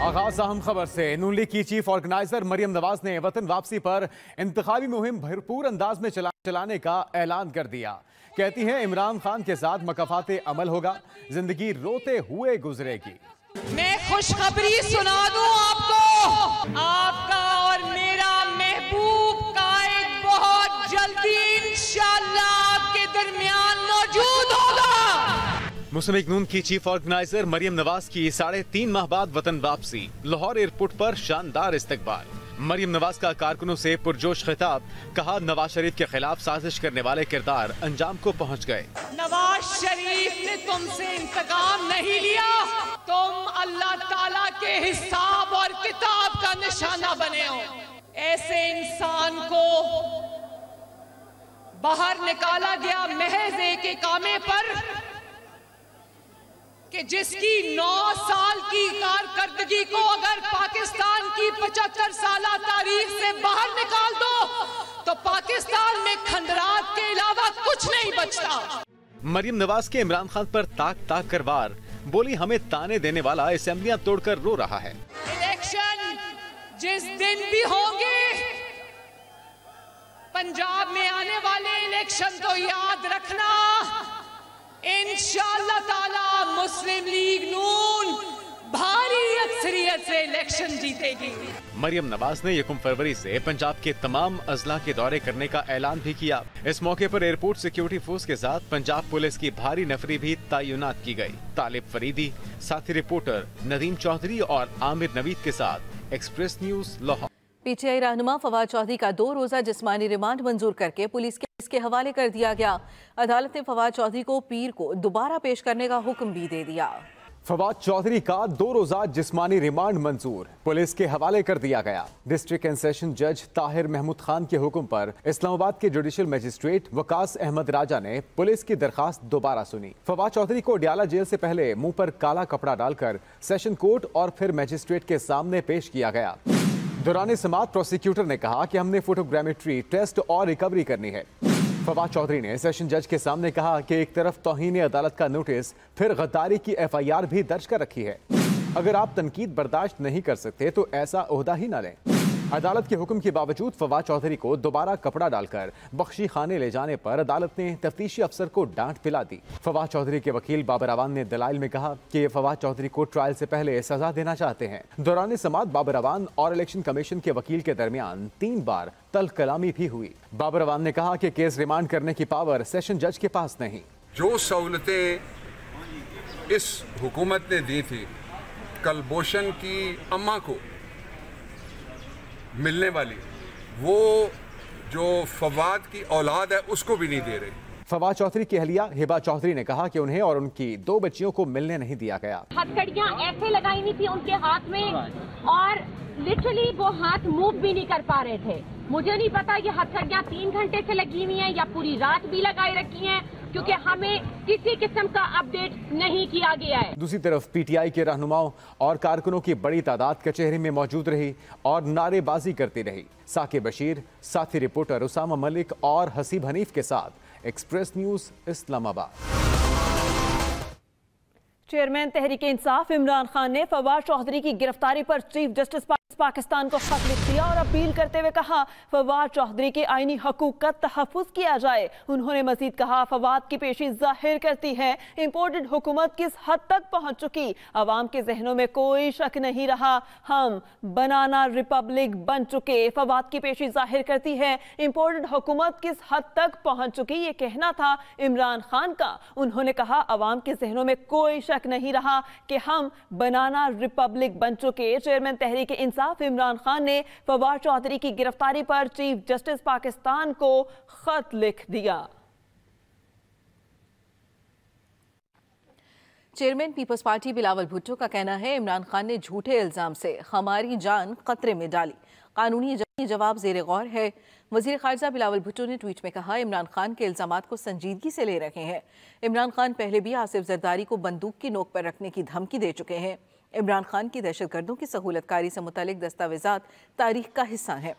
आगाज अहम खबर से नून लीग की चीफ ऑर्गेनाइजर मरियम नवाज ने वतन वापसी पर इंतजामी मुहिम भरपूर अंदाज में चला, चलाने का ऐलान कर दिया कहती हैं इमरान खान के साथ मकाफात अमल होगा जिंदगी रोते हुए गुजरेगी मैं खुशखबरी सुना दूं आपको आपका और मेरा महबूब कायद बहुत जल्दी इंशाल्लाह आपके दरमियान मौजूद हो मुस्लिम नून की चीफ ऑर्गेनाइजर मरियम नवाज की साढ़े तीन माह बाद वतन वापसी लाहौर एयरपोर्ट पर शानदार इस्तकबाल मरियम नवाज का कारकुनों से पुरजोश खिताब कहा नवाज शरीफ के खिलाफ साजिश करने वाले किरदार अंजाम को पहुंच गए नवाज शरीफ ने तुमसे इंतकाम नहीं लिया तुम अल्लाह ताला के हिसाब और किताब का निशाना बने हो ऐसे इंसान को बाहर निकाला गया महज एक कामे पर कि जिसकी नौ साल की कारकर्दगी को अगर पाकिस्तान की पचहत्तर साल तारीख से बाहर निकाल दो तो पाकिस्तान में खंडरात के अलावा कुछ नहीं बचता मरियम नवाज के इमरान खान पर ताक ताक कर वार बोली हमें ताने देने वाला असेंबलियां तोड़कर रो रहा है इलेक्शन जिस दिन भी होंगे पंजाब में आने वाले इलेक्शन तो याद रखना इंशाल्लाह ताला मुस्लिम लीग नून भारी अक्सरियत से इलेक्शन जीतेगी मरियम नवाज ने यकुम फरवरी से पंजाब के तमाम अजला के दौरे करने का ऐलान भी किया इस मौके पर एयरपोर्ट सिक्योरिटी फोर्स के साथ पंजाब पुलिस की भारी नफरी भी तैनात की गई। तालिब फरीदी साथी रिपोर्टर नदीम चौधरी और आमिर नवीद के साथ एक्सप्रेस न्यूज लाहौर पीटीआई रहनुमा फवाद चौधरी का दो रोज़ा जिसमानी रिमांड मंजूर करके पुलिस के इसके हवाले कर दिया गया अदालत ने फवाद चौधरी को पीर को दोबारा पेश करने का हुक्म भी दे दिया फवाद चौधरी का दो रोजा जिस्मानी रिमांड मंजूर पुलिस के हवाले कर दिया गया डिस्ट्रिक्ट एंड सेशन जज ताहिर महमूद खान के हुक्म पर इस्लामाबाद के जुडिशियल मजिस्ट्रेट वकास अहमद राजा ने पुलिस की दरखास्त दोबारा सुनी फवाद चौधरी को डियाला जेल से पहले मुंह पर काला कपड़ा डालकर सेशन कोर्ट और फिर मजिस्ट्रेट के सामने पेश किया गया दौरान समाज प्रोसिक्यूटर ने कहा कि हमने फोटोग्रामेट्री टेस्ट और रिकवरी करनी है फवाद चौधरी ने सेशन जज के सामने कहा कि एक तरफ तोहन अदालत का नोटिस फिर गद्दारी की एफआईआर भी दर्ज कर रखी है अगर आप तनकीद बर्दाश्त नहीं कर सकते तो ऐसा अहदा ही ना लें अदालत के हुक्म के बावजूद फवाद चौधरी को दोबारा कपड़ा डालकर बख्शी खाने ले जाने पर अदालत ने तफ्तीशी अफसर को डांट पिला दी फवाद चौधरी के वकील बाबर आवान ने दलाइल में कहा कि फवाद चौधरी को ट्रायल से पहले सजा देना चाहते हैं दौरान समात बाबर आवान और इलेक्शन कमीशन के वकील के दरमियान तीन बार तल कलामी भी हुई बाबर आवान ने कहा कि केस रिमांड करने की पावर सेशन जज के पास नहीं जो सहूलतें इस हुकूमत ने दी थी कलभूषण की अम्मा को मिलने वाली वो जो फवाद की औलाद है उसको भी नहीं दे रही फवाद चौधरी की अहलिया हिबा चौधरी ने कहा कि उन्हें और उनकी दो बच्चियों को मिलने नहीं दिया गया हथकड़ियाँ ऐसे लगाई हुई थी उनके हाथ में और लिटरली वो हाथ मूव भी नहीं कर पा रहे थे मुझे नहीं पता ये हथकड़ियाँ तीन घंटे से लगी हुई हैं या पूरी रात भी लगाई रखी हैं क्योंकि हमें किसी किस्म का अपडेट नहीं किया गया है दूसरी तरफ पीटीआई के रहनुमाओं और कारकुनों की बड़ी तादाद कचहरी में मौजूद रही और नारेबाजी करती रही साके बशीर साथी रिपोर्टर उसामा मलिक और हसीब हनीफ के साथ Express News Islamabad chairman Tehreek Insaf Imran Khan ने फवाद चौधरी की गिरफ्तारी पर चीफ जस्टिस पाकिस्तान को खत लिख दिया और अपील करते हुए कहा फवाद चौधरी के आईनी हकूक का तहफ़ किया जाए उन्होंने मजीद कहा फवाद की पेशी जाहिर करती है इम्पोर्टेड हुकूमत किस हद तक पहुंच चुकी आवाम के जहनों में कोई शक नहीं रहा हम बनाना रिपब्लिक बन चुके फवाद की पेशी जाहिर करती है इम्पोर्टेड हुकूमत किस हद तक पहुंच चुकी ये कहना था इमरान खान का उन्होंने कहा आवाम के जहनों में कोई शक नहीं रहा कि हम बनाना रिपब्लिक बन चुके चेयरमैन तहरीक इंसान खिलाफ इमरान खान ने फवाद चौधरी की गिरफ्तारी पर चीफ जस्टिस पाकिस्तान को खत लिख दिया chairman peoples party Bilawal Bhutto का कहना है इमरान खान ने झूठे इल्ज़ाम से हमारी जान खतरे में डाली कानूनी जवाब जेर गौर है वजीर खारजा बिलावल भुट्टो ने ट्वीट में कहा इमरान खान के इल्ज़ाम को संजीदगी से ले रहे हैं इमरान खान पहले भी आसिफ जरदारी को बंदूक की नोक पर रखने की धमकी दे चुके हैं इमरान खान की दहशतगर्दों की सहूलतकारी से मुतल दस्तावेजा तारीख का हिस्सा हैं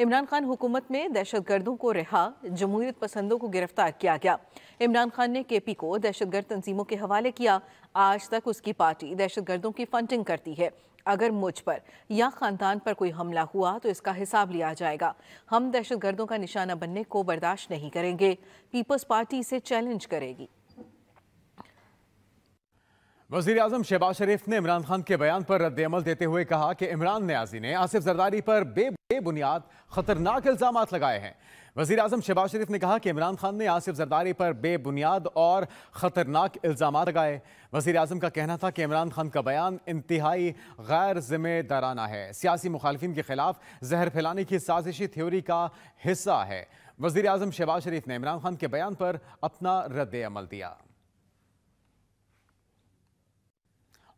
इमरान खान हुकूमत में दहशतगर्दों को रिहा जमहूरियत पसंदों को गिरफ्तार किया गया इमरान खान ने के पी को दहशतगर्द तंजीमों के हवाले किया आज तक उसकी पार्टी दहशतगर्दों की फंडिंग करती है अगर मुझ पर या खानदान पर कोई हमला हुआ तो इसका हिसाब लिया जाएगा हम दहशतगर्दों का निशाना बनने को बर्दाश्त नहीं करेंगे पीपल्स पार्टी इसे चैलेंज करेगी वजीर अजम शहबाज शरीफ ने इमरान खान के बयान पर रद्दमल देते हुए कहा कि इमरान न्याजी ने आसिफ जरदारी पर बे बेबुनियाद खतरनाक इल्जाम लगाए हैं वजीर अजम शहबाज शरीफ ने कहा कि इमरान खान ने आसिफ जरदारी पर बेबुनियाद और ख़तरनाक इल्ज़ाम लगाए वजीर अजम का कहना था कि इमरान खान का बयान इंतहाई गैर जिम्मेदाराना है सियासी मुखालफी के खिलाफ जहर फैलाने की साजिशी थ्योरी का हिस्सा है वजीर अजम शहबाज शरीफ ने इमरान खान के बयान पर अपना रद्द अमल दिया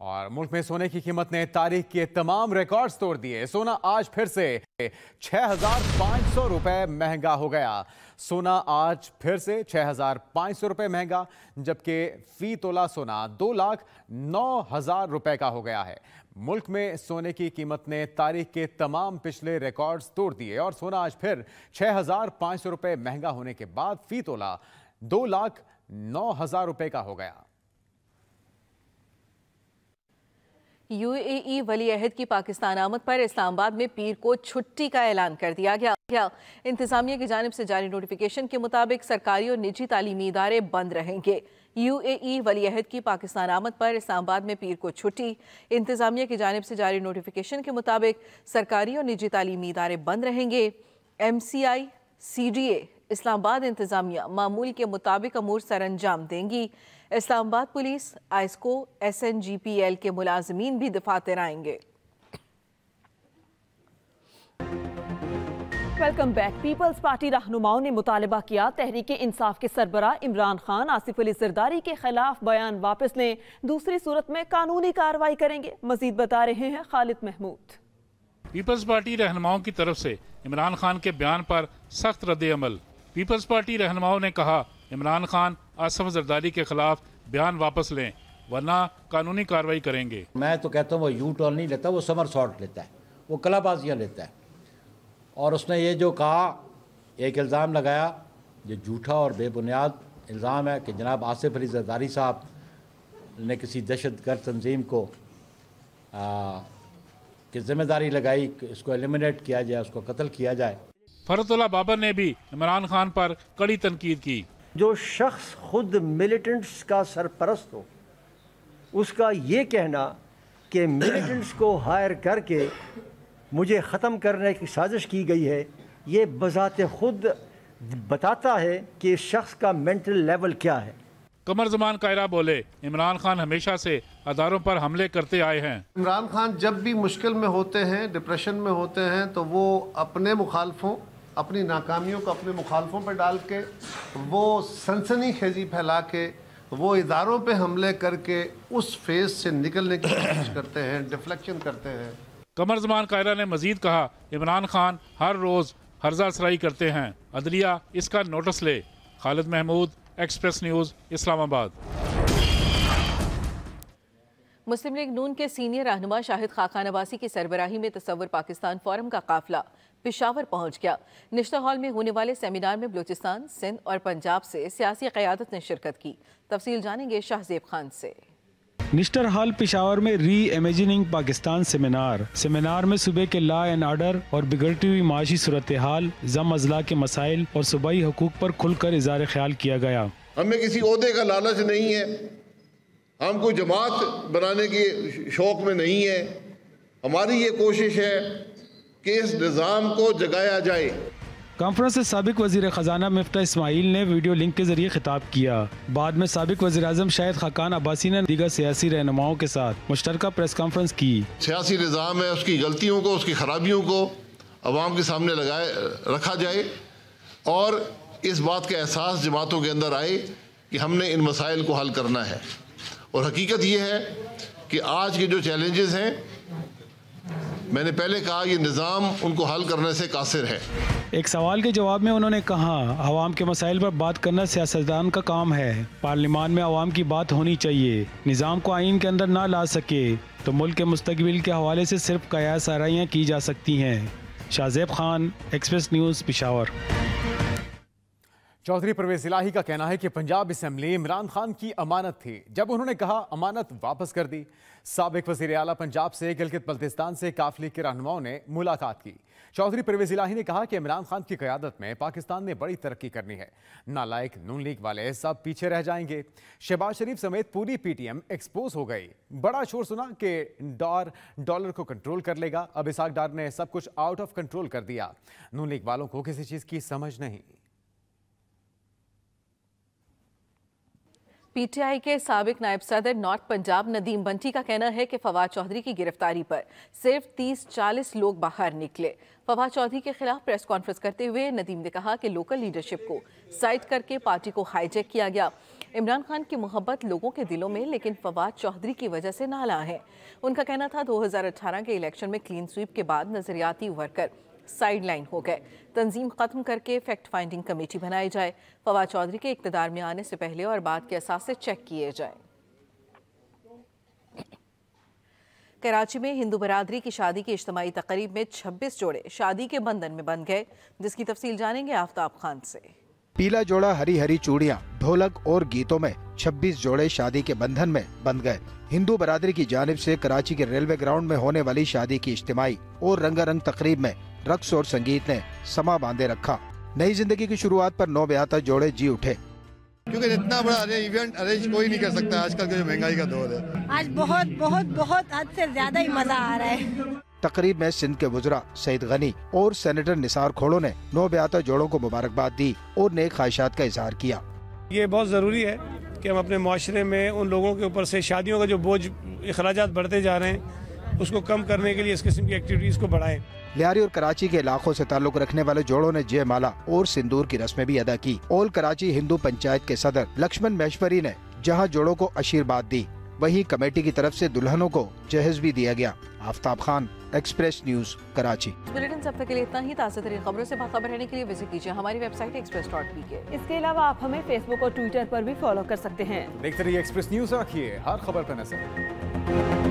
और मुल्क में सोने की कीमत ने तारीख के तमाम रिकॉर्ड्स तोड़ दिए सोना आज फिर से 6,500 रुपए महंगा हो गया सोना आज फिर से 6,500 रुपए महंगा जबकि फी तोला सोना दो लाख नौ हजार रुपए का हो गया है मुल्क में सोने की कीमत ने तारीख के तमाम पिछले रिकॉर्ड्स तोड़ दिए और सोना आज फिर 6,500 रुपए महंगा होने के बाद फी तोला दो लाख नौ हजार रुपए का हो गया यूएई वली अहद की पाकिस्तान आमद पर इस्लामाबाद में पीर को छुट्टी का ऐलान कर दिया गया इंतजामिया की जानब से जारी नोटिफिकेशन के मुताबिक सरकारी और निजी तालीमी इदारे बंद रहेंगे यूएई वली अहद की पाकिस्तान आमद पर इस्लामाबाद में पीर को छुट्टी इंतजामिया की जानब से जारी नोटिफिकेशन के मुताबिक सरकारी और निजी तालीमी इदारे बंद रहेंगे M C I C D A Islamabad इंतजामिया मामूल के मुताबिक अमूर सर अंजाम देंगी इस्लामाबाद पुलिस आइसको S N G P L के मुलाजमीन भी दफातर आएंगे वेलकम बैक पीपल्स पार्टी रहनुमाओं ने मुतालबा किया तहरीक इंसाफ के सरबरा इमरान खान आसिफ अली जरदारी के खिलाफ बयान वापस लें दूसरी सूरत में कानूनी कार्रवाई करेंगे मजीद बता रहे हैं खालिद महमूद पीपल्स पार्टी रहनुमाओं की तरफ से इमरान खान के बयान पर सख्त रद्द अमल पीपल्स पार्टी रहनुमाओं ने कहा इमरान खान आसफ जरदारी के खिलाफ बयान वापस लें वरना कानूनी कार्रवाई करेंगे मैं तो कहता हूँ वो यू टर्न नहीं लेता वो समर शॉट लेता है वो कलाबाजियाँ लेता है और उसने ये जो कहा एक इल्ज़ाम लगाया जो झूठा और बेबुनियाद इल्ज़ाम है कि जनाब आसिफ अली जरदारी साहब ने किसी दहशत गर्द तंजीम को की जिम्मेदारी लगाई कि इसको एलिमिनेट किया जाए उसको कत्ल किया जाए फरतुल्ला बाबर ने भी इमरान खान पर कड़ी तनकीद की जो शख्स खुद मिलिटेंट्स का सरपरस्त हो उसका ये कहना कि मिलिटेंट्स को हायर करके मुझे ख़त्म करने की साजिश की गई है ये बज़ात खुद बताता है कि इस शख्स का मेंटल लेवल क्या है कमर जमान कायरा बोले इमरान खान हमेशा से अदारों पर हमले करते आए हैं इमरान खान जब भी मुश्किल में होते हैं डिप्रेशन में होते हैं तो वो अपने मुखालफों अपनी नाकामियों को अपने मुखालफों पर डाल के वो सनसनी खेजी फैला के वो इदारों पर हमले करके उस फेज से निकलने की कोशिश करते हैं डिफ्लेक्शन करते हैं कमर जमान कायरा ने मजीद कहा इमरान खान हर रोज़ हर्जा सराई करते हैं अदलिया इसका नोटिस ले Khalid Mahmood Express News Islamabad Muslim league Noon के सीनियर रहनुमा शाहिद खाकान अबासी की सरबराही में तस्वर पाकिस्तान फोरम का काफिला पिशावर पहुंच गया निश्ता हॉल में होने वाले सेमिनार में बलूचिस्तान सिंध और पंजाब से सियासी क्यादत ने शिरकत की तफसील जानेंगे शाहजेब खान से निस्टर हॉल पिशावर में री इमेजिनिंग पाकिस्तान सेमिनार सेमिनार में सुबह के ला एंड आर्डर और बिगड़ती हुई माशी सूरत हाल जम अजला के मसाइल और सूबाई हकूक पर खुलकर इजहार ख्याल किया गया हमें किसी अहदे का लालच नहीं है हम कोई जमात बनाने के शौक में नहीं है हमारी ये कोशिश है कि इस निज़ाम को जगाया जाए कॉन्फ्रेंस से सबक वजीर खजाना मफ्ता इसमाइल ने वीडियो लिंक के जरिए खिताब किया बाद में सबक वजी अजम शाहिद खकान अब्बासी ने दीगर सियासी रहनुमाओं के साथ मुश्तर प्रेस कॉन्फ्रेंस की सियासी निज़ाम है उसकी गलतियों को उसकी खराबियों को आवाम के सामने लगाए रखा जाए और इस बात का एहसास जमातों के अंदर आए कि हमने इन मसाइल को हल करना है और हकीकत यह है कि आज के जो चैलेंजेस हैं मैंने पहले कहा ये निज़ाम उनको हल करने से कासिर है एक सवाल के जवाब में उन्होंने कहा आवाम के मसाइल पर बात करना सियासतदान का काम है पार्लियामान में आवाम की बात होनी चाहिए निज़ाम को आइन के अंदर ना ला सके तो मुल्क के मुस्तबिल के हवाले से सिर्फ कयास सराइयाँ की जा सकती हैं शाहजेब खान एक्सप्रेस न्यूज़ पिशावर चौधरी परवेज इलाही का कहना है कि पंजाब असम्बली इमरान खान की अमानत थी जब उन्होंने कहा अमानत वापस कर दी सबक वजीर अला पंजाब से गिलगित बल्तिस्तान से काफिले के रहनुमाओं ने मुलाकात की चौधरी परवेज इलाही ने कहा कि इमरान खान की क्यादत में पाकिस्तान ने बड़ी तरक्की करनी है नालायक नून लीग वाले सब पीछे रह जाएंगे शहबाज शरीफ समेत पूरी पी टी एम एक्सपोज हो गई बड़ा शोर सुना कि डॉर डॉलर को कंट्रोल कर लेगा अब इसाक डार ने सब कुछ आउट ऑफ कंट्रोल कर दिया नून लीग वालों को किसी चीज़ की समझ नहीं पीटीआई के सबक नायब सदर नॉर्थ पंजाब नदीम बंटी का कहना है कि फवाद चौधरी की गिरफ्तारी पर सिर्फ 30-40 लोग बाहर निकले फवाद चौधरी के खिलाफ प्रेस कॉन्फ्रेंस करते हुए नदीम ने कहा कि लोकल लीडरशिप को साइड करके पार्टी को हाईजेक किया गया इमरान खान की मोहब्बत लोगों के दिलों में लेकिन फवाद चौधरी की वजह से नाला है उनका कहना था दो के इलेक्शन में क्लीन स्वीप के बाद नजरियाती वर्कर साइडलाइन हो गए तंजीम ख़त्म करके फैक्ट फाइंडिंग कमेटी बनाई जाए फवाद चौधरी के इकतदार में आने से पहले और बाद के असासे चेक किए जाएँ कराची में हिंदू बरदरी की शादी की इज्तमी तकरीब में छब्बीस जोड़े शादी के बंधन में बन गए जिसकी तफसील जानेंगे आफ्ताब खान से पीला जोड़ा हरी हरी चूड़ियाँ ढोलक और गीतों में 26 जोड़े शादी के बंधन में बंध गए हिंदू बरदरी की जानब से कराची के रेलवे ग्राउंड में होने वाली शादी की इज्तमी और रंगारंग तकरीब में रक्स और संगीत ने समा बांधे रखा नई जिंदगी की शुरुआत पर नौ ब्याहता जोड़े जी उठे क्योंकि इतना बड़ा अरे इवेंट अरेंज कोई नहीं कर सकता आजकल के जो महंगाई का दौर है आज बहुत बहुत बहुत हद से ज्यादा ही मजा आ रहा है तकरीब में सिंध के वजरा सईद गनी और सेनेटर निसार खोड़ो ने नौ ब्याहता जोड़ों को मुबारकबाद दी और नए ख्वाहिशात का इजहार किया ये बहुत ज़रूरी है कि हम अपने माशरे में उन लोगों के ऊपर से शादियों का जो बोझ अखराज बढ़ते जा रहे हैं उसको कम करने के लिए इस किस्म की एक्टिविटीज़ को बढ़ाएं लिहारी और कराची के इलाकों से ताल्लुक रखने वाले जोड़ों ने जय माला और सिंदूर की रस्में भी अदा की ओल कराची हिंदू पंचायत के सदर लक्ष्मण महेश्वरी ने जहाँ जोड़ों को आशीर्वाद दी वही कमेटी की तरफ से दुल्हनों को जहेज भी दिया गया Aftab Khan Express News Karachi bulletin सब तक के लिए इतना ही ताज़ा तरीन खबरों से बाखबर रहने के लिए विजिट कीजिए हमारी वेबसाइट एक्सप्रेस डॉट इसके अलावा आप हमें फेसबुक और ट्विटर पर भी फॉलो कर सकते हैं देखते रहिए एक्सप्रेस न्यूज रखिए हर खबर पर नजर